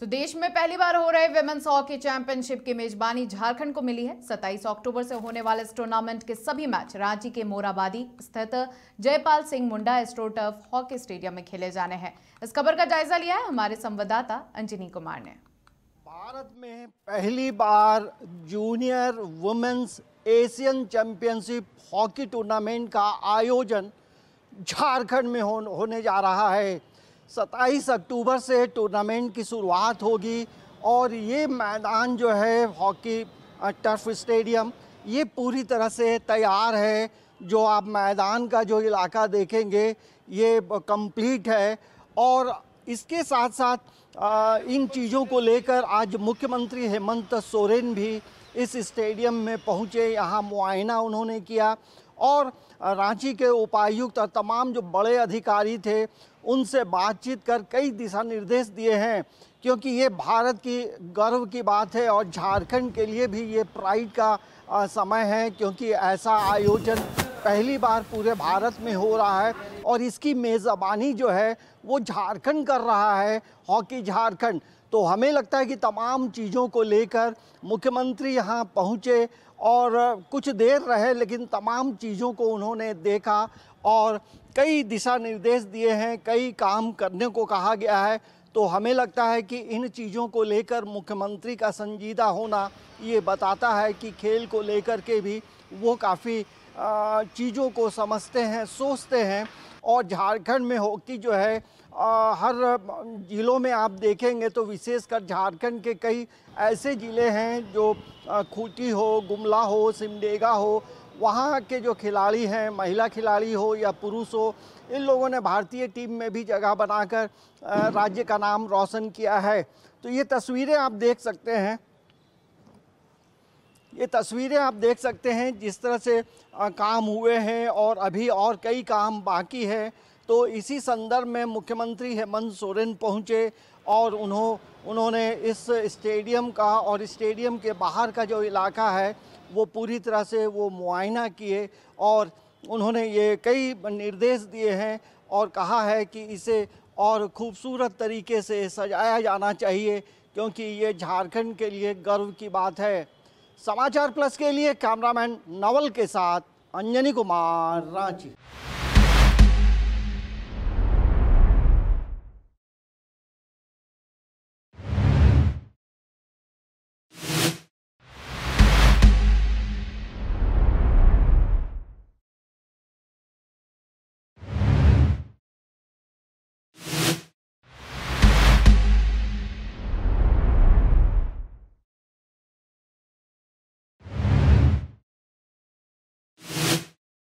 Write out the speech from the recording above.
तो देश में पहली बार हो रहे वेमेंस हॉकी चैंपियनशिप की मेजबानी झारखंड को मिली है 27 अक्टूबर से होने वाले इस टूर्नामेंट के सभी मैच रांची के मोराबादी स्थित Jaipal Singh Munda astroturf hockey stadium में खेले जाने हैं इस खबर का जायजा लिया है हमारे संवाददाता अंजनी कुमार ने भारत में पहली बार junior womens Asian championship hockey tournament का आयोजन झारखंड में होने जा रहा है सत्ताईस अक्टूबर से टूर्नामेंट की शुरुआत होगी और ये मैदान जो है हॉकी टर्फ स्टेडियम ये पूरी तरह से तैयार है जो आप मैदान का जो इलाका देखेंगे ये कंप्लीट है और इसके साथ साथ इन चीज़ों को लेकर आज मुख्यमंत्री हेमंत सोरेन भी इस स्टेडियम में पहुँचे यहाँ मुआयना उन्होंने किया और रांची के उपायुक्त और तमाम जो बड़े अधिकारी थे उनसे बातचीत कर कई दिशा निर्देश दिए हैं क्योंकि ये भारत की गर्व की बात है और झारखंड के लिए भी ये प्राइड का समय है क्योंकि ऐसा आयोजन पहली बार पूरे भारत में हो रहा है और इसकी मेज़बानी जो है वो झारखंड कर रहा है हॉकी झारखंड तो हमें लगता है कि तमाम चीज़ों को लेकर मुख्यमंत्री यहाँ पहुँचे और कुछ देर रहे लेकिन तमाम चीज़ों को उन्होंने देखा और कई दिशा निर्देश दिए हैं कई काम करने को कहा गया है तो हमें लगता है कि इन चीज़ों को लेकर मुख्यमंत्री का संजीदा होना ये बताता है कि खेल को लेकर के भी वो काफ़ी चीज़ों को समझते हैं सोचते हैं और झारखंड में हॉकी जो है आ, हर जिलों में आप देखेंगे तो विशेषकर झारखंड के कई ऐसे ज़िले हैं जो खूटी हो गुमला हो सिमडेगा हो वहाँ के जो खिलाड़ी हैं महिला खिलाड़ी हो या पुरुष हो इन लोगों ने भारतीय टीम में भी जगह बनाकर राज्य का नाम रोशन किया है तो ये तस्वीरें आप देख सकते हैं ये तस्वीरें आप देख सकते हैं जिस तरह से काम हुए हैं और अभी और कई काम बाकी है तो इसी संदर्भ में मुख्यमंत्री हेमंत सोरेन पहुंचे और उन्हों उन्होंने इस स्टेडियम का और स्टेडियम के बाहर का जो इलाका है वो पूरी तरह से वो मुआयना किए और उन्होंने ये कई निर्देश दिए हैं और कहा है कि इसे और खूबसूरत तरीके से सजाया जाना चाहिए क्योंकि ये झारखंड के लिए गर्व की बात है समाचार प्लस के लिए कैमरामैन नवल के साथ अंजनी कुमार रांची